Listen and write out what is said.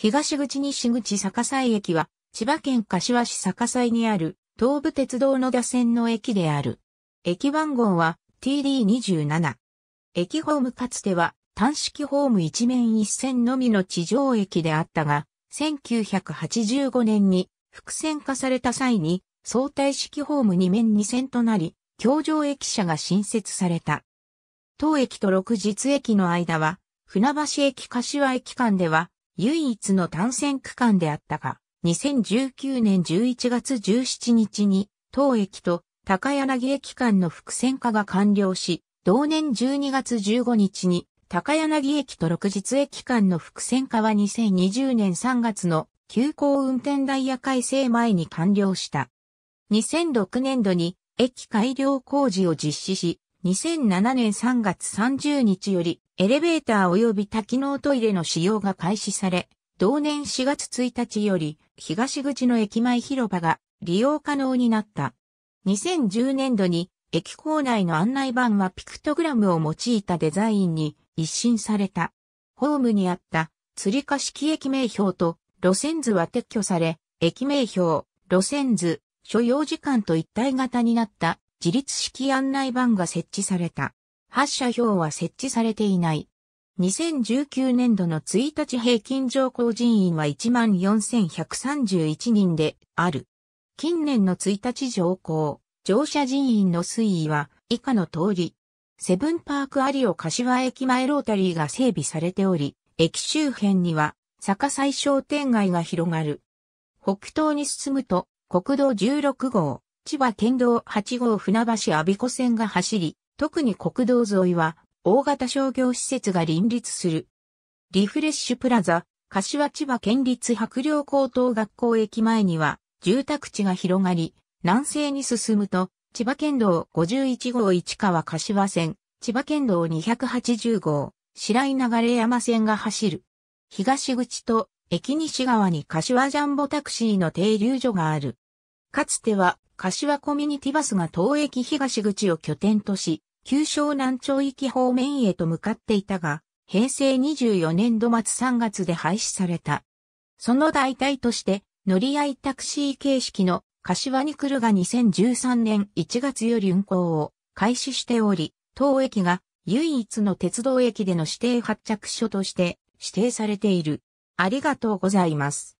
東口西口逆西駅は、千葉県柏市逆西にある、東武鉄道の打線の駅である。駅番号は TD27。駅ホームかつては、単式ホーム一面一線のみの地上駅であったが、1985年に複線化された際に、相対式ホーム二面二線となり、橋上駅舎が新設された。当駅と六日駅の間は、船橋駅柏駅間では、唯一の単線区間であったが、2019年11月17日に、当駅と高柳駅間の複線化が完了し、同年12月15日に、高柳駅と六日駅間の複線化は2020年3月の急行運転ダイヤ改正前に完了した。2006年度に駅改良工事を実施し、2007年3月30日よりエレベーター及び多機能トイレの使用が開始され、同年4月1日より東口の駅前広場が利用可能になった。2010年度に駅構内の案内板はピクトグラムを用いたデザインに一新された。ホームにあった釣り化式駅名標と路線図は撤去され、駅名標、路線図、所要時間と一体型になった自立式案内板が設置された。発射表は設置されていない。2019年度の1日平均乗降人員は14,131人である。近年の1日乗降、乗車人員の推移は以下の通り、セブンパークアリオ柏駅前ロータリーが整備されており、駅周辺には坂西商店街が広がる。北東に進むと国道16号、千葉県道8号船橋阿鼻子線が走り、特に国道沿いは大型商業施設が林立する。リフレッシュプラザ、柏千葉県立白陵高等学校駅前には住宅地が広がり、南西に進むと、千葉県道51号市川柏線、千葉県道280号、白井流山線が走る。東口と駅西側に柏ジャンボタクシーの停留所がある。かつては柏コミュニティバスが当駅東口を拠点とし、旧湘南町域方面へと向かっていたが、平成24年度末3月で廃止された。その代替として、乗り合いタクシー形式の柏に来るが2013年1月より運行を開始しており、当駅が唯一の鉄道駅での指定発着所として指定されている。ありがとうございます。